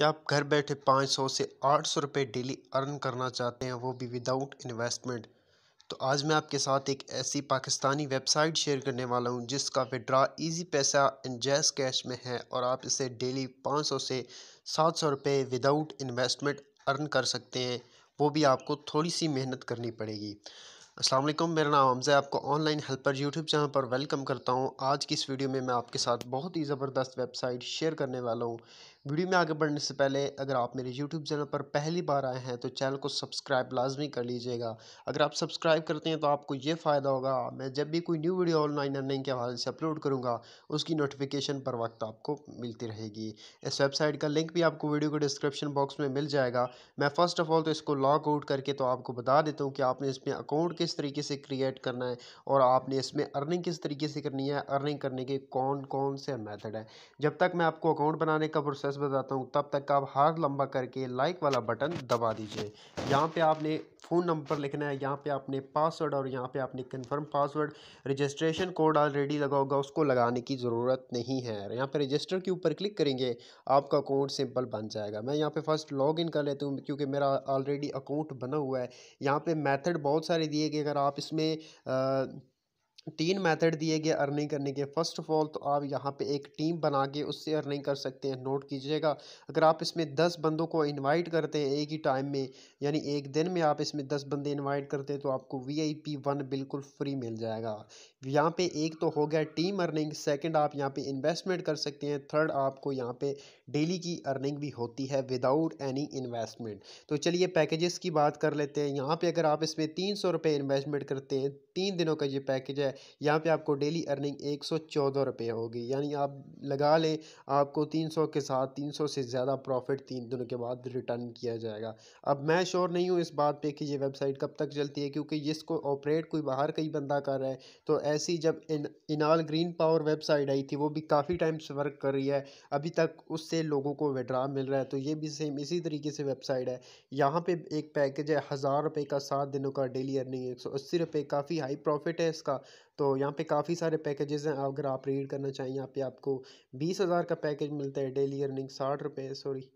क्या आप घर बैठे 500 से 800 रुपए डेली अर्न करना चाहते हैं वो भी विदाउट इन्वेस्टमेंट तो आज मैं आपके साथ एक ऐसी पाकिस्तानी वेबसाइट शेयर करने वाला हूं जिसका विड्रा इजी पैसा एंड जैस कैश में है और आप इसे डेली 500 से 700 रुपए विदाउट इन्वेस्टमेंट अर्न कर सकते हैं वो भी आपको थोड़ी सी मेहनत करनी पड़ेगी अस्सलाम वालेकुम मेरा नाम हमज़ा आपको ऑनलाइन हेल्पर यूट्यूब चैनल पर वेलकम करता हूँ आज की इस वीडियो में मैं आपके साथ बहुत ही ज़बरदस्त वेबसाइट शेयर करने वाला हूँ वीडियो में आगे बढ़ने से पहले अगर आप मेरे यूट्यूब चैनल पर पहली बार आए हैं तो चैनल को सब्सक्राइब लाजमी कर लीजिएगा अगर आप सब्सक्राइब करते हैं तो आपको ये फ़ायदा होगा मैं जब भी कोई न्यू वीडियो ऑनलाइन अर्निंग के हवाले से अपलोड करूँगा उसकी नोटिफिकेशन पर वक्त आपको मिलती रहेगी इस वेबसाइट का लिंक भी आपको वीडियो को डिस्क्रिप्शन बॉक्स में मिल जाएगा मैं फ़र्स्ट ऑफ़ ऑल तो इसको लॉग आउट करके तो आपको बता देता हूँ कि आपने इसमें अकाउंट किस किस तरीके से क्रिएट करना है और आपने इसमें अर्निंग किस तरीके से करनी है अर्निंग करने के कौन कौन से मेथड है जब तक मैं आपको अकाउंट बनाने का प्रोसेस बताता हूँ तब तक आप हाथ लंबा करके लाइक वाला बटन दबा दीजिए यहाँ पर आपने फ़ोन नंबर लिखना है यहाँ पे आपने पासवर्ड और यहाँ पे आपने confirm password registration code already लगा होगा उसको लगाने की ज़रूरत नहीं है यहाँ पे रजिस्टर के ऊपर क्लिक करेंगे आपका अकाउंट सिंपल बन जाएगा मैं यहाँ पे फर्स्ट लॉग इन कर लेता हूँ क्योंकि मेरा ऑलरेडी अकाउंट बना हुआ है यहाँ पर मैथड बहुत सारे दिए गए अगर आप इसमें आ, तीन मेथड दिए गए अर्निंग करने के फर्स्ट ऑफ ऑल तो आप यहाँ पे एक टीम बना के उससे अर्निंग कर सकते हैं नोट कीजिएगा अगर आप इसमें दस बंदों को इनवाइट करते हैं एक ही टाइम में यानी एक दिन में आप इसमें दस बंदे इनवाइट करते हैं तो आपको वी आई पी वन बिल्कुल फ्री मिल जाएगा यहाँ पे एक तो हो गया टीम अर्निंग सेकेंड आप यहाँ पर इन्वेस्टमेंट कर सकते हैं थर्ड आपको यहाँ पर डेली की अर्निंग भी होती है विदाउट एनी इन्वेस्टमेंट तो चलिए पैकेजेस की बात कर लेते हैं यहाँ पे अगर आप इसमें तीन सौ रुपये इन्वेस्टमेंट करते हैं तीन दिनों का ये पैकेज है यहाँ पे आपको डेली अर्निंग एक सौ चौदह रुपये होगी यानी आप लगा लें आपको तीन सौ के साथ तीन सौ से ज़्यादा प्रॉफिट तीन दिनों के बाद रिटर्न किया जाएगा अब मैं श्योर नहीं हूँ इस बात पर कि ये वेबसाइट कब तक चलती है क्योंकि इसको ऑपरेट कोई बाहर ही बंदा कर रहा है तो ऐसी जब इन इनाल ग्रीन पावर वेबसाइट आई थी वो भी काफ़ी टाइम से वर्क कर रही है अभी तक उससे लोगों को विड्रा मिल रहा है तो ये भी सेम इसी तरीके से वेबसाइट है यहाँ पे एक पैकेज है हज़ार रुपये का सात दिनों का डेली अर्निंग एक सौ अस्सी रुपये काफ़ी हाई प्रॉफिट है इसका तो यहाँ पे काफ़ी सारे पैकेजेस हैं अगर आप रीड करना चाहें यहाँ पे आपको बीस हज़ार का पैकेज मिलता है डेली अर्निंग साठ रुपये सॉरी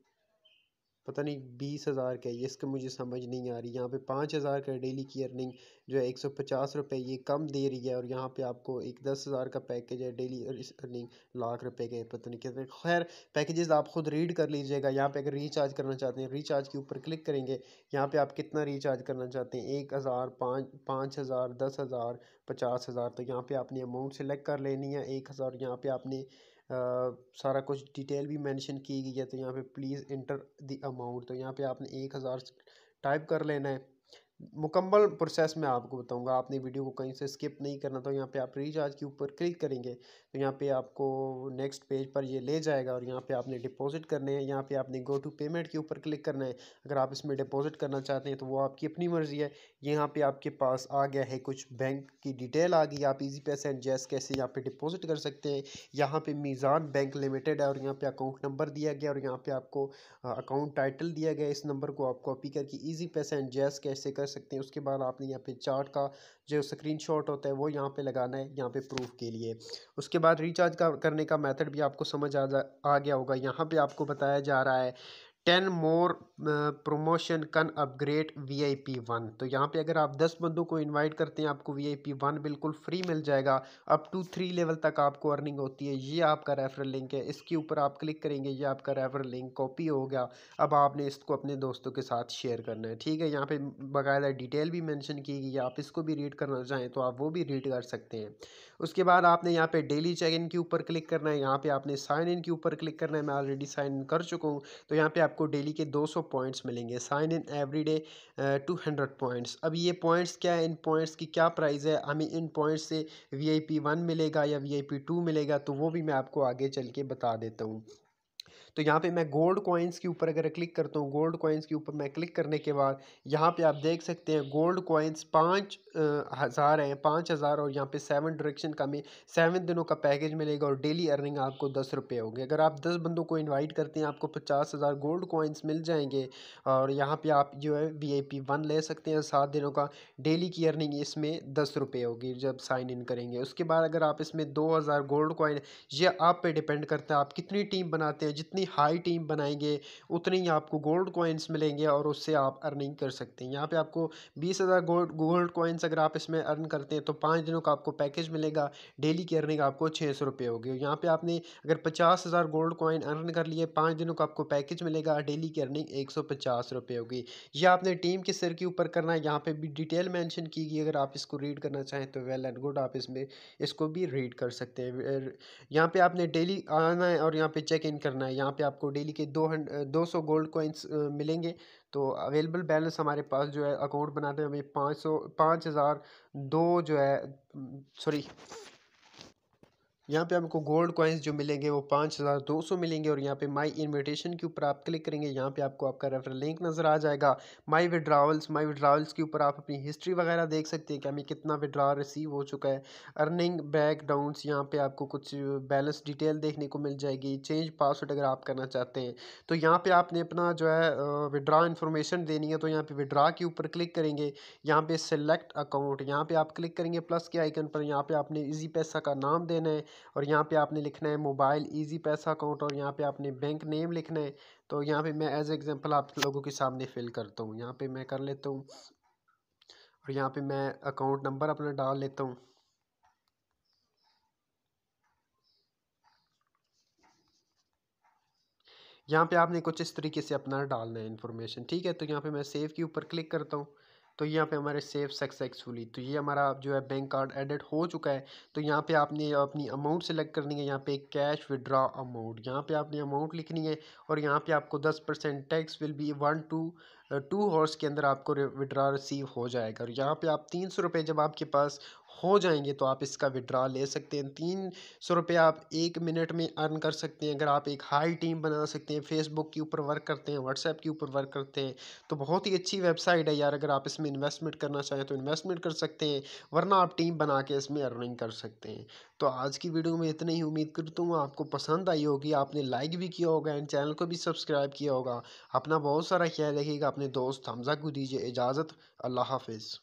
पता नहीं बीस हज़ार का ये इसका मुझे समझ नहीं आ रही यहाँ पे पाँच हज़ार का डेली की अर्निंग जो है एक सौ पचास रुपये ये कम दे रही है और यहाँ पे आपको एक दस हज़ार का पैकेज है डेली अर्निंग लाख रुपए का पता नहीं कहते खैर पैकेजेस आप खुद रीड कर लीजिएगा यहाँ पे अगर रिचार्ज करना चाहते हैं रिचार्ज के ऊपर क्लिक करेंगे यहाँ पर आप कितना रिचार्ज करना चाहते हैं एक हज़ार पाँच पाँच हज़ार दस हज़ार पचास हज़ार तो यहाँ पर आपने अमाउंट सेलेक्ट कर लेनी है एक हज़ार यहाँ पर आपने सारा कुछ डिटेल भी मेंशन की गई है तो यहाँ पे प्लीज़ इंटर द अमाउंट तो यहाँ पे आपने एक हज़ार टाइप कर लेना है मुकम्मल प्रोसेस मैं आपको बताऊंगा आपने वीडियो को कहीं से स्किप नहीं करना तो यहाँ पे आप रिचार्ज के ऊपर क्लिक करेंगे तो यहाँ पे आपको नेक्स्ट पेज पर ये ले जाएगा और यहाँ पे आपने डिपॉजिट करने हैं यहाँ पे आपने गो टू पेमेंट के ऊपर क्लिक करना है अगर आप इसमें डिपॉजिट करना चाहते हैं तो वो आपकी अपनी मर्ज़ी है यहाँ पर आपके पास आ गया है कुछ बैंक की डिटेल आ गई आप ईजी पैसे एंड जैस कैसे यहाँ पर डिपॉजिट कर सकते हैं यहाँ पर मीज़ान बैंक लिमिटेड है और यहाँ पर अकाउंट नंबर दिया गया और यहाँ पर आपको अकाउंट टाइटल दिया गया इस नंबर को आप कॉपी करके ईजी पैसे एंड जैस कैसे कर सकते हैं उसके बाद आपने यहाँ पे चार्ट का जो स्क्रीनशॉट होता है वो यहाँ पे लगाना है यहाँ पे प्रूफ के लिए उसके बाद रिचार्ज का करने का मेथड भी आपको समझ आ जा आ गया होगा यहाँ पे आपको बताया जा रहा है टेन मोर प्रोमोशन कन upgrade V I P one तो यहाँ पे अगर आप दस बंदों को इनवाइट करते हैं आपको वी आई पी वन बिल्कुल फ्री मिल जाएगा अप टू थ्री लेवल तक आपको अर्निंग होती है ये आपका रेफरल लिंक है इसके ऊपर आप क्लिक करेंगे ये आपका रेफरल लिंक कॉपी हो गया अब आपने इसको अपने दोस्तों के साथ शेयर करना है ठीक है यहाँ पे बाकायदा डिटेल भी मैंशन की गई है आप इसको भी रीड करना चाहें तो आप वो भी रीड कर सकते हैं उसके बाद आपने यहाँ पे डेली चेक इन के ऊपर क्लिक करना है यहाँ पे आपने साइन इन के ऊपर क्लिक करना है मैं ऑलरेडी साइन इन कर चुका हूँ तो यहाँ पे आप आपको डेली के 200 पॉइंट्स मिलेंगे sign in every day two hundred points अब ये पॉइंट्स क्या है इन पॉइंट्स की क्या प्राइस है हमें इन पॉइंट्स से वी आई पी वन मिलेगा या वी आई पी टू मिलेगा तो वो भी मैं आपको आगे चल के बता देता हूँ तो यहाँ पे मैं गोल्ड कॉइन्स के ऊपर अगर क्लिक करता हूँ गोल्ड कॉइन्स के ऊपर मैं क्लिक करने के बाद यहाँ पे आप देख सकते हैं गोल्ड कॉइन्स पाँच हज़ार हैं पाँच हज़ार और यहाँ पे सेवन डायरेक्शन का में सेवन दिनों का पैकेज मिलेगा और डेली अर्निंग आपको दस रुपये होगी अगर आप दस बंदों को इन्वाइट करते हैं आपको पचास हज़ार गोल्ड कॉइन्स मिल जाएंगे और यहाँ पर आप जो है वी आई पी वन ले सकते हैं सात दिनों का डेली की अर्निंग इसमें दस रुपये होगी जब साइन इन करेंगे उसके बाद अगर आप इसमें दो हज़ार गोल्ड कॉइन ये आप पर डिपेंड करता है आप कितनी टीम बनाते हैं जितनी जितनी हाई टीम बनाएंगे उतनी ही आपको गोल्ड कॉइन्स मिलेंगे और उससे आप अर्निंग कर सकते हैं यहाँ पे आपको बीस हज़ार गोल्ड गोल्ड कॉइन्स अगर आप इसमें अर्न करते हैं तो पाँच दिनों का आपको पैकेज मिलेगा डेली की अर्निंग आपको छः सौ रुपये होगी यहाँ पर आपने अगर पचास हज़ार गोल्ड कॉइन अर्न कर लिए पाँच दिनों का आपको पैकेज मिलेगा डेली की अर्निंग एक सौ पचास रुपये होगी यह आपने टीम के सिर के ऊपर करना है यहाँ पर भी डिटेल मैंशन की गई अगर आप इसको रीड करना चाहें तो वेल एंड गुड आप इसमें इसको भी रीड कर सकते हैं यहाँ पे आपने डेली आना है और यहाँ पे चेक इन करना है यहाँ पे आपको डेली के दो हंड दो सौ गोल्ड कोइंस मिलेंगे तो अवेलेबल बैलेंस हमारे पास जो है अकाउंट बनाते हुए हमें पाँच सौ पाँच हज़ार दो जो है सॉरी यहाँ पे आपको गोल्ड कॉइन्स जो मिलेंगे वो पाँच हज़ार दो सौ मिलेंगे और यहाँ पे माय इनविटेशन के ऊपर आप क्लिक करेंगे यहाँ पे आपको आपका रेफर लिंक नज़र आ जाएगा माय विड्रावल्स माय विड्रावल्स के ऊपर आप अपनी हिस्ट्री वगैरह देख सकते हैं कि हमें कितना विड्रा रिसीव हो चुका है अर्निंग बैक डाउंस यहाँ पर आपको कुछ बैलेंस डिटेल देखने को मिल जाएगी चेंज पासवर्ड अगर आप करना चाहते हैं तो यहाँ पर आपने अपना जो है विड्रा इन्फॉर्मेशन देनी है तो यहाँ पर विड्रा के ऊपर क्लिक करेंगे यहाँ पर सेलेक्ट अकाउंट यहाँ पर आप क्लिक करेंगे प्लस के आइकन पर यहाँ पर आपने ईजी पैसा का नाम देना है और यहाँ पे आपने लिखना है मोबाइल इजी पैसा अकाउंट और यहाँ पे आपने बैंक नेम लिखना है तो यहाँ पे मैं एज एग्जांपल आप लोगों के सामने फिल करता हूँ यहाँ पे मैं कर लेता हूँ और यहाँ पे मैं अकाउंट नंबर अपना डाल लेता हूँ यहाँ पे आपने कुछ इस तरीके से अपना डालना है इन्फॉर्मेशन ठीक है तो यहाँ पे मैं सेव के ऊपर क्लिक करता हूँ तो यहाँ पे हमारे सेव सक्सेसफुली तो ये हमारा जो है बैंक कार्ड एडिट हो चुका है तो यहाँ पे आपने अपनी अमाउंट सेलेक्ट करनी है यहाँ पे कैश विड्रा अमाउंट यहाँ पे आपने अमाउंट लिखनी है और यहाँ पे आपको दस percent tax will be one to two hours के अंदर आपको विड्रा रिसीव हो जाएगा और यहाँ पे आप तीन सौ रुपये जब आपके पास हो जाएंगे तो आप इसका विड्रा ले सकते हैं तीन सौ रुपये आप एक मिनट में अर्न कर सकते हैं अगर आप एक हाई टीम बना सकते हैं फेसबुक के ऊपर वर्क करते हैं व्हाट्सएप के ऊपर वर्क करते हैं तो बहुत ही अच्छी वेबसाइट है यार अगर आप इसमें इन्वेस्टमेंट करना चाहें तो इन्वेस्टमेंट कर सकते हैं वरना आप टीम बना के इसमें अर्निंग कर सकते हैं तो आज की वीडियो में इतना ही उम्मीद करता हूँ आपको पसंद आई होगी आपने लाइक भी किया होगा एंड चैनल को भी सब्सक्राइब किया होगा अपना बहुत सारा ख्याल रखिएगा अपने दोस्त हमजा को दीजिए इजाज़त अल्लाह हाफिज़